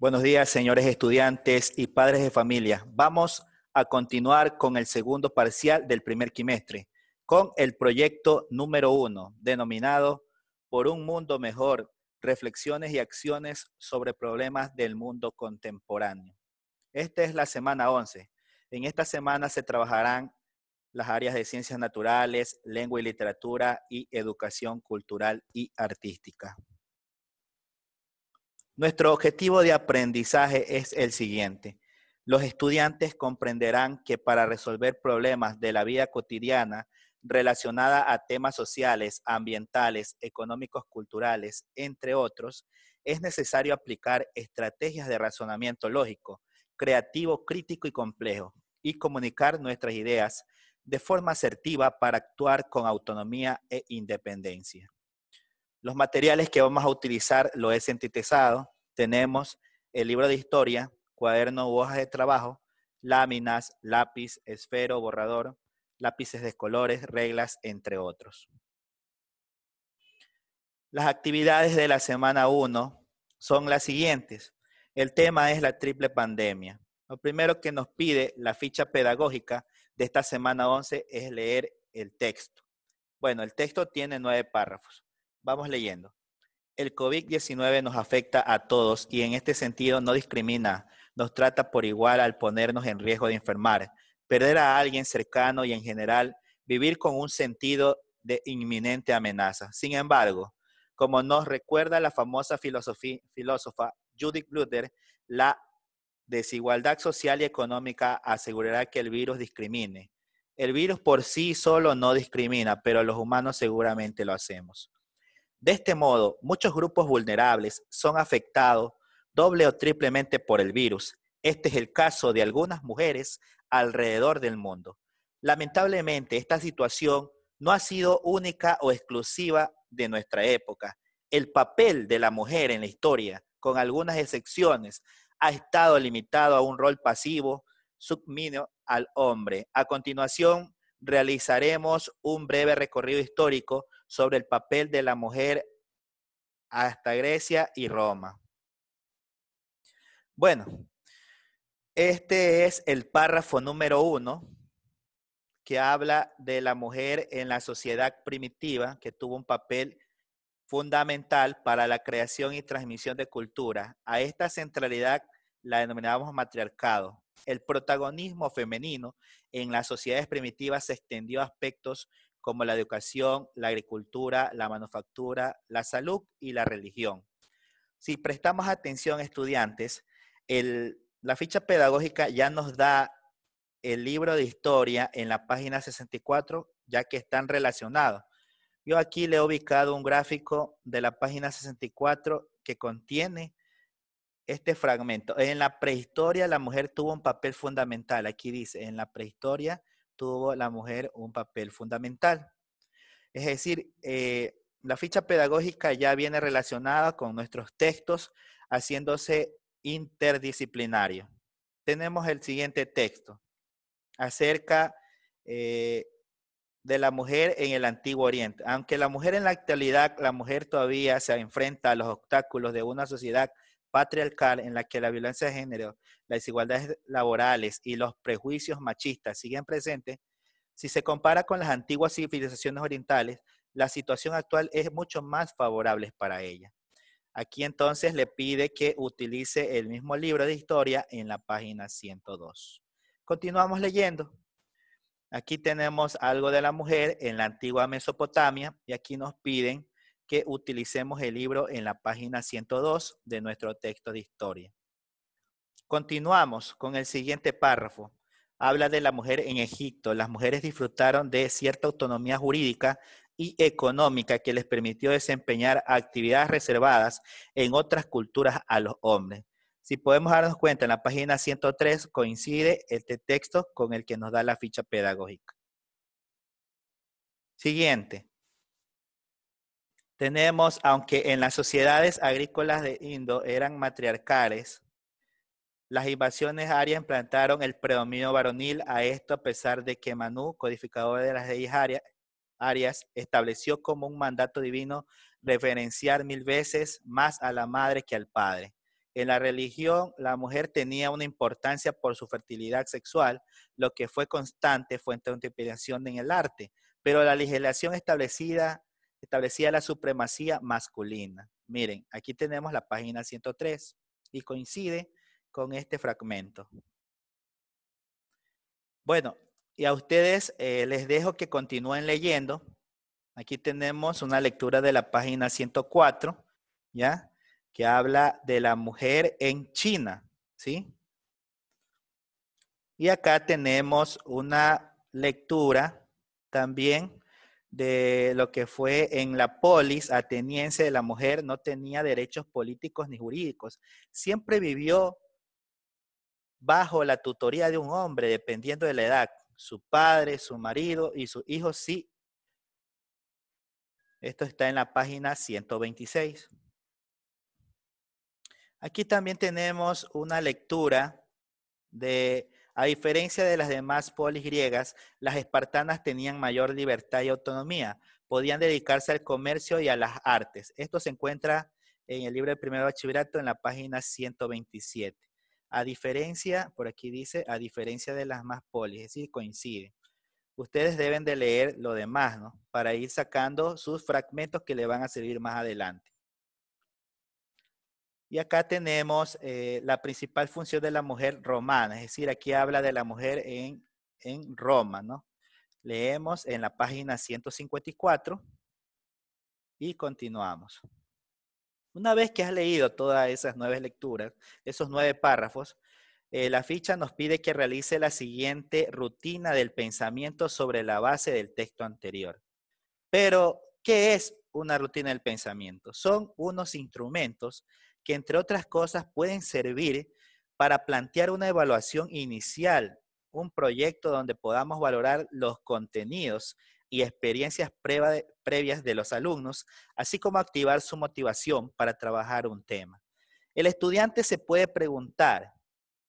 Buenos días, señores estudiantes y padres de familia. Vamos a continuar con el segundo parcial del primer quimestre, con el proyecto número uno, denominado Por un mundo mejor, reflexiones y acciones sobre problemas del mundo contemporáneo. Esta es la semana 11. En esta semana se trabajarán las áreas de ciencias naturales, lengua y literatura y educación cultural y artística. Nuestro objetivo de aprendizaje es el siguiente. Los estudiantes comprenderán que para resolver problemas de la vida cotidiana relacionada a temas sociales, ambientales, económicos, culturales, entre otros, es necesario aplicar estrategias de razonamiento lógico, creativo, crítico y complejo, y comunicar nuestras ideas de forma asertiva para actuar con autonomía e independencia. Los materiales que vamos a utilizar lo he sintetizado. Tenemos el libro de historia, cuaderno u hojas de trabajo, láminas, lápiz, esfero, borrador, lápices de colores, reglas, entre otros. Las actividades de la semana 1 son las siguientes. El tema es la triple pandemia. Lo primero que nos pide la ficha pedagógica de esta semana 11 es leer el texto. Bueno, el texto tiene nueve párrafos. Vamos leyendo. El COVID-19 nos afecta a todos y en este sentido no discrimina, nos trata por igual al ponernos en riesgo de enfermar, perder a alguien cercano y en general vivir con un sentido de inminente amenaza. Sin embargo, como nos recuerda la famosa filósofa Judith Butler, la desigualdad social y económica asegurará que el virus discrimine. El virus por sí solo no discrimina, pero los humanos seguramente lo hacemos. De este modo, muchos grupos vulnerables son afectados doble o triplemente por el virus. Este es el caso de algunas mujeres alrededor del mundo. Lamentablemente, esta situación no ha sido única o exclusiva de nuestra época. El papel de la mujer en la historia, con algunas excepciones, ha estado limitado a un rol pasivo, submino al hombre. A continuación, realizaremos un breve recorrido histórico sobre el papel de la mujer hasta Grecia y Roma. Bueno, este es el párrafo número uno que habla de la mujer en la sociedad primitiva que tuvo un papel fundamental para la creación y transmisión de cultura. A esta centralidad la denominamos matriarcado. El protagonismo femenino en las sociedades primitivas se extendió a aspectos como la educación, la agricultura, la manufactura, la salud y la religión. Si prestamos atención estudiantes, la ficha pedagógica ya nos da el libro de historia en la página 64, ya que están relacionados. Yo aquí le he ubicado un gráfico de la página 64 que contiene este fragmento. En la prehistoria la mujer tuvo un papel fundamental. Aquí dice, en la prehistoria tuvo la mujer un papel fundamental. Es decir, eh, la ficha pedagógica ya viene relacionada con nuestros textos, haciéndose interdisciplinario. Tenemos el siguiente texto acerca eh, de la mujer en el Antiguo Oriente. Aunque la mujer en la actualidad, la mujer todavía se enfrenta a los obstáculos de una sociedad patriarcal en la que la violencia de género, las desigualdades laborales y los prejuicios machistas siguen presentes, si se compara con las antiguas civilizaciones orientales, la situación actual es mucho más favorable para ella. Aquí entonces le pide que utilice el mismo libro de historia en la página 102. Continuamos leyendo. Aquí tenemos algo de la mujer en la antigua Mesopotamia y aquí nos piden que utilicemos el libro en la página 102 de nuestro texto de historia. Continuamos con el siguiente párrafo. Habla de la mujer en Egipto. Las mujeres disfrutaron de cierta autonomía jurídica y económica que les permitió desempeñar actividades reservadas en otras culturas a los hombres. Si podemos darnos cuenta, en la página 103 coincide este texto con el que nos da la ficha pedagógica. Siguiente tenemos, aunque en las sociedades agrícolas de Indo eran matriarcales, las invasiones arias implantaron el predominio varonil a esto a pesar de que Manu, codificador de las leyes arias, estableció como un mandato divino referenciar mil veces más a la madre que al padre. En la religión, la mujer tenía una importancia por su fertilidad sexual, lo que fue constante fuente de inspiración en el arte, pero la legislación establecida establecía la supremacía masculina. Miren, aquí tenemos la página 103 y coincide con este fragmento. Bueno, y a ustedes eh, les dejo que continúen leyendo. Aquí tenemos una lectura de la página 104, ¿ya? Que habla de la mujer en China, ¿sí? Y acá tenemos una lectura también de lo que fue en la polis ateniense de la mujer, no tenía derechos políticos ni jurídicos. Siempre vivió bajo la tutoría de un hombre, dependiendo de la edad. Su padre, su marido y su hijo sí. Esto está en la página 126. Aquí también tenemos una lectura de a diferencia de las demás polis griegas, las espartanas tenían mayor libertad y autonomía. Podían dedicarse al comercio y a las artes. Esto se encuentra en el libro del primer bachillerato en la página 127. A diferencia, por aquí dice, a diferencia de las más polis, es decir, coincide. Ustedes deben de leer lo demás, ¿no? Para ir sacando sus fragmentos que le van a servir más adelante. Y acá tenemos eh, la principal función de la mujer romana, es decir, aquí habla de la mujer en, en Roma, ¿no? Leemos en la página 154 y continuamos. Una vez que has leído todas esas nueve lecturas, esos nueve párrafos, eh, la ficha nos pide que realice la siguiente rutina del pensamiento sobre la base del texto anterior. Pero, ¿qué es una rutina del pensamiento? Son unos instrumentos entre otras cosas pueden servir para plantear una evaluación inicial, un proyecto donde podamos valorar los contenidos y experiencias previas de los alumnos, así como activar su motivación para trabajar un tema. El estudiante se puede preguntar,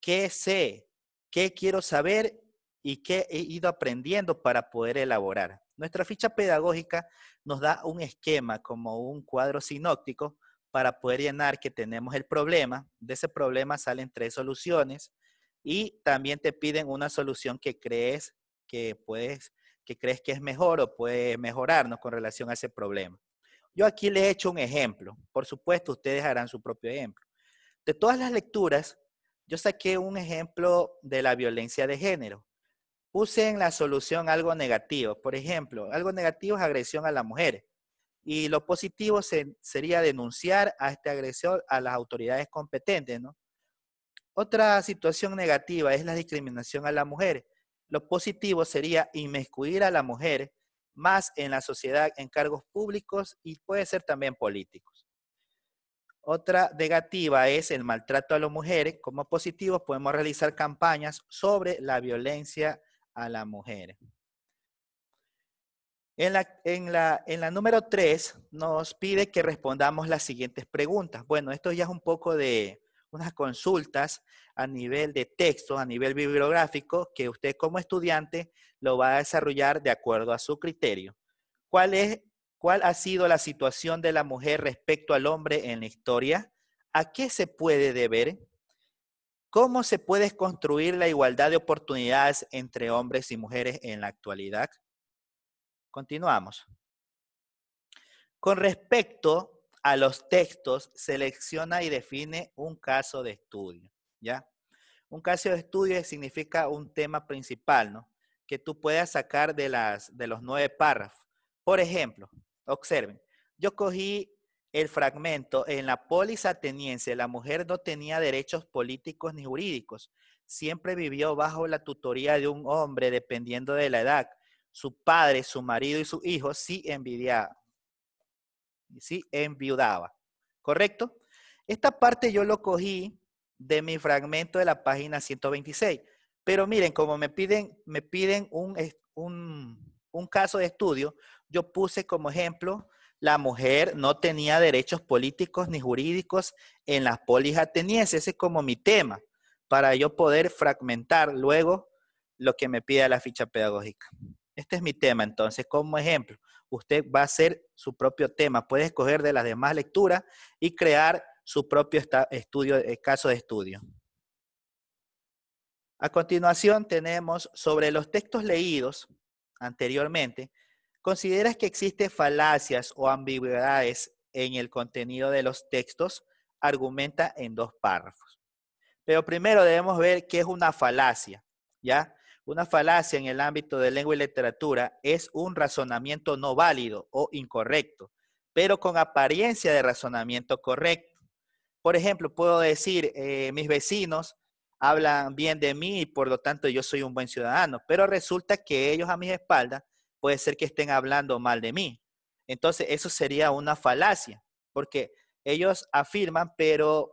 ¿qué sé? ¿Qué quiero saber? ¿Y qué he ido aprendiendo para poder elaborar? Nuestra ficha pedagógica nos da un esquema como un cuadro sinóptico para poder llenar que tenemos el problema. De ese problema salen tres soluciones y también te piden una solución que crees que puedes que crees que es mejor o puede mejorarnos con relación a ese problema. Yo aquí les he hecho un ejemplo. Por supuesto, ustedes harán su propio ejemplo. De todas las lecturas, yo saqué un ejemplo de la violencia de género. Puse en la solución algo negativo. Por ejemplo, algo negativo es agresión a las mujeres. Y lo positivo sería denunciar a este agresor a las autoridades competentes, Otra situación negativa es la discriminación a la mujer. Lo positivo sería inmiscuir a la mujer más en la sociedad en cargos públicos y puede ser también políticos. Otra negativa es el maltrato a las mujeres. Como positivos podemos realizar campañas sobre la violencia a la mujer. En la, número 3 nos pide que respondamos las siguientes preguntas. Bueno, esto ya es un poco de unas consultas a nivel de texto, a nivel bibliográfico, que usted como estudiante lo va a desarrollar de acuerdo a su criterio. ¿Cuál ha sido la situación de la mujer respecto al hombre en la historia? ¿A qué se puede deber? ¿Cómo se puede construir la igualdad de oportunidades entre hombres y mujeres en la actualidad? Continuamos. Con respecto a los textos, selecciona y define un caso de estudio, ¿ya? Un caso de estudio significa un tema principal, ¿no? Que tú puedas sacar de, las, de los nueve párrafos. Por ejemplo, observen, yo cogí el fragmento, en la polis ateniense la mujer no tenía derechos políticos ni jurídicos, siempre vivió bajo la tutoría de un hombre dependiendo de la edad su padre, su marido y su hijo sí envidiaba, sí enviudaba, ¿correcto? Esta parte yo lo cogí de mi fragmento de la página 126, pero miren, como me piden, me piden un, caso de estudio, yo puse como ejemplo, la mujer no tenía derechos políticos ni jurídicos en las polis atenienses, ese es como mi tema, para yo poder fragmentar luego lo que me pide la ficha pedagógica. Este es mi tema, entonces, como ejemplo, usted va a hacer su propio tema, puede escoger de las demás lecturas y crear su propio estudio, eh, caso de estudio. A continuación tenemos sobre los textos leídos anteriormente, ¿consideras que existen falacias o ambigüedades en el contenido de los textos? Argumenta en dos párrafos. Pero primero debemos ver qué es una falacia, ¿ya? Una falacia en el ámbito de lengua y literatura es un razonamiento no válido o incorrecto, pero con apariencia de razonamiento correcto. Por ejemplo, puedo decir, eh, mis vecinos hablan bien de mí y por lo tanto yo soy un buen ciudadano, pero resulta que ellos a mis espaldas puede ser que estén hablando mal de mí. Entonces, eso sería una falacia, porque ellos afirman, pero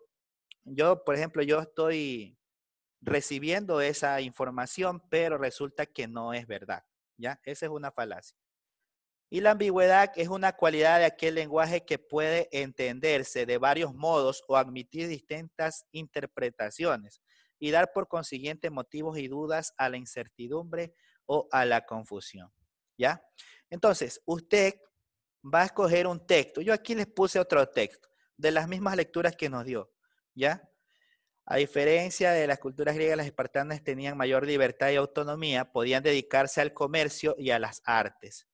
yo, por ejemplo, yo estoy recibiendo esa información, pero resulta que no es verdad. ¿Ya? Esa es una falacia. Y la ambigüedad es una cualidad de aquel lenguaje que puede entenderse de varios modos o admitir distintas interpretaciones y dar por consiguiente motivos y dudas a la incertidumbre o a la confusión. ¿Ya? Entonces, usted va a escoger un texto. Yo aquí les puse otro texto de las mismas lecturas que nos dio. ¿Ya? A diferencia de las culturas griegas, las espartanas tenían mayor libertad y autonomía, podían dedicarse al comercio y a las artes.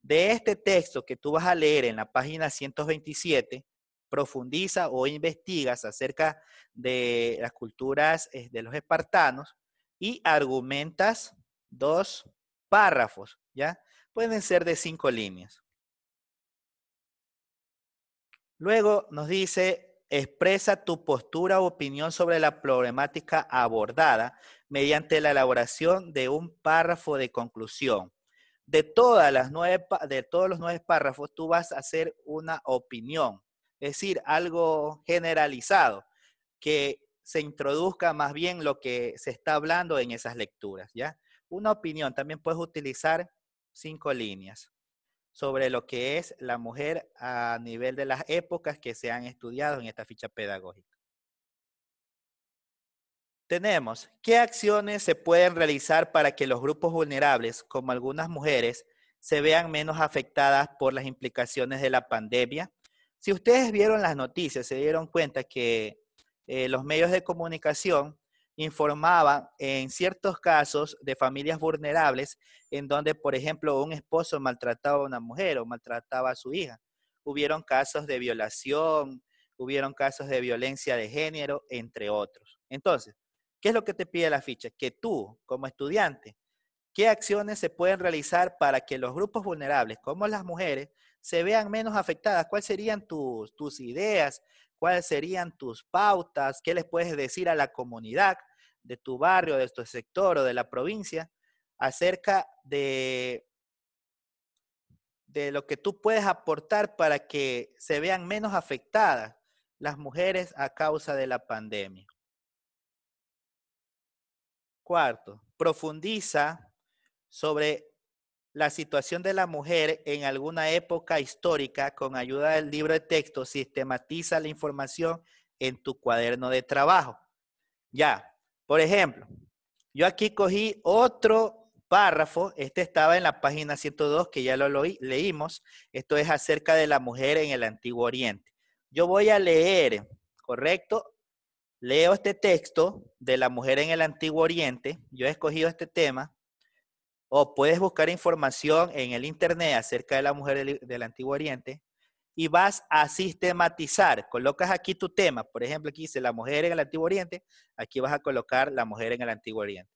De este texto que tú vas a leer en la página 127, profundiza o investigas acerca de las culturas eh, de los espartanos y argumentas dos párrafos, ¿ya? Pueden ser de cinco líneas. Luego nos dice Expresa tu postura o opinión sobre la problemática abordada mediante la elaboración de un párrafo de conclusión. De, todas de todos los nueve párrafos, tú vas a hacer una opinión, es decir, algo generalizado, que se introduzca más bien lo que se está hablando en esas lecturas, ¿ya? Una opinión, también puedes utilizar cinco líneas sobre lo que es la mujer a nivel de las épocas que se han estudiado en esta ficha pedagógica. Tenemos, ¿qué acciones se pueden realizar para que los grupos vulnerables, como algunas mujeres, se vean menos afectadas por las implicaciones de la pandemia? Si ustedes vieron las noticias, se dieron cuenta que eh, los medios de comunicación informaba en ciertos casos de familias vulnerables en donde, por ejemplo, un esposo maltrataba a una mujer o maltrataba a su hija. Hubieron casos de violación, hubieron casos de violencia de género, entre otros. Entonces, ¿qué es lo que te pide la ficha? Que tú, como estudiante, ¿qué acciones se pueden realizar para que los grupos vulnerables, como las mujeres, se vean menos afectadas? ¿Cuáles serían tus, tus ideas? cuáles serían tus pautas, qué les puedes decir a la comunidad de tu barrio, de tu sector o de la provincia acerca de, de lo que tú puedes aportar para que se vean menos afectadas las mujeres a causa de la pandemia. Cuarto, profundiza sobre la situación de la mujer en alguna época histórica con ayuda del libro de texto, sistematiza la información en tu cuaderno de trabajo. Ya, por ejemplo, yo aquí cogí otro párrafo, este estaba en la página 102 que ya lo, leímos, esto es acerca de la mujer en el Antiguo Oriente. Yo voy a leer, ¿correcto? Leo este texto de la mujer en el Antiguo Oriente, yo he escogido este tema, o puedes buscar información en el Internet acerca de la mujer del, Antiguo Oriente y vas a sistematizar. Colocas aquí tu tema. Por ejemplo, aquí dice la mujer en el Antiguo Oriente. Aquí vas a colocar la mujer en el Antiguo Oriente.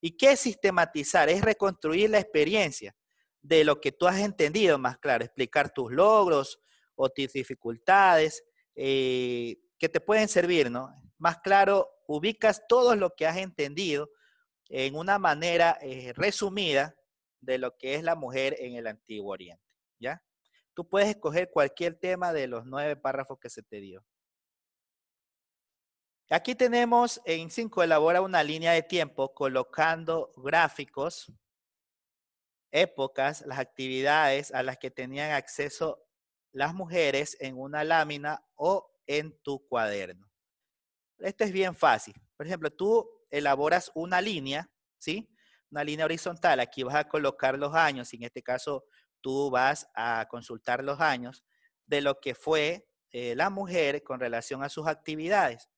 ¿Y qué es sistematizar? Es reconstruir la experiencia de lo que tú has entendido más claro, explicar tus logros o tus dificultades eh, que te pueden servir, ¿no? Más claro, ubicas todo lo que has entendido en una manera eh, resumida de lo que es la mujer en el Antiguo Oriente. ¿Ya? Tú puedes escoger cualquier tema de los nueve párrafos que se te dio. Aquí tenemos en 5, elabora una línea de tiempo colocando gráficos, épocas, las actividades a las que tenían acceso las mujeres en una lámina o en tu cuaderno. Esto es bien fácil. Por ejemplo, tú elaboras una línea, ¿sí? Una línea horizontal, aquí vas a colocar los años, y en este caso tú vas a consultar los años de lo que fue eh, la mujer con relación a sus actividades.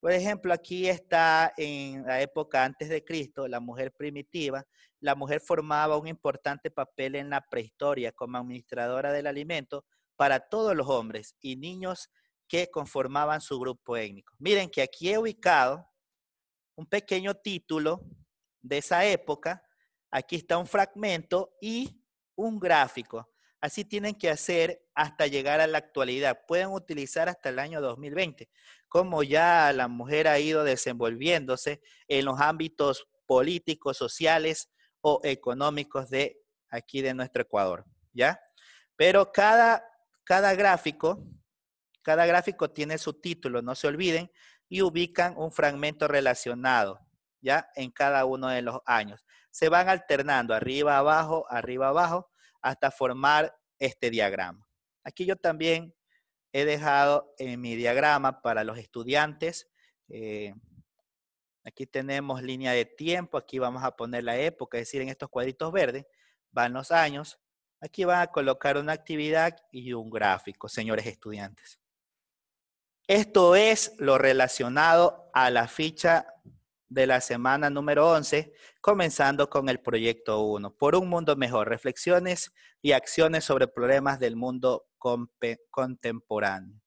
Por ejemplo, aquí está en la época antes de Cristo, la mujer primitiva. La mujer formaba un importante papel en la prehistoria como administradora del alimento para todos los hombres y niños que conformaban su grupo étnico. Miren que aquí he ubicado un pequeño título de esa época. Aquí está un fragmento y un gráfico. Así tienen que hacer hasta llegar a la actualidad. Pueden utilizar hasta el año 2020. Como ya la mujer ha ido desenvolviéndose en los ámbitos políticos, sociales o económicos de aquí de nuestro Ecuador, ¿ya? Pero cada, cada gráfico, cada gráfico tiene su título, no se olviden, y ubican un fragmento relacionado, ¿ya? En cada uno de los años. Se van alternando arriba, abajo, arriba, abajo, hasta formar este diagrama. Aquí yo también he dejado en mi diagrama para los estudiantes. Eh, aquí tenemos línea de tiempo, aquí vamos a poner la época, es decir, en estos cuadritos verdes van los años. Aquí van a colocar una actividad y un gráfico, señores estudiantes. Esto es lo relacionado a la ficha de la semana número 11, comenzando con el proyecto 1, por un mundo mejor, reflexiones y acciones sobre problemas del mundo contemporáneo.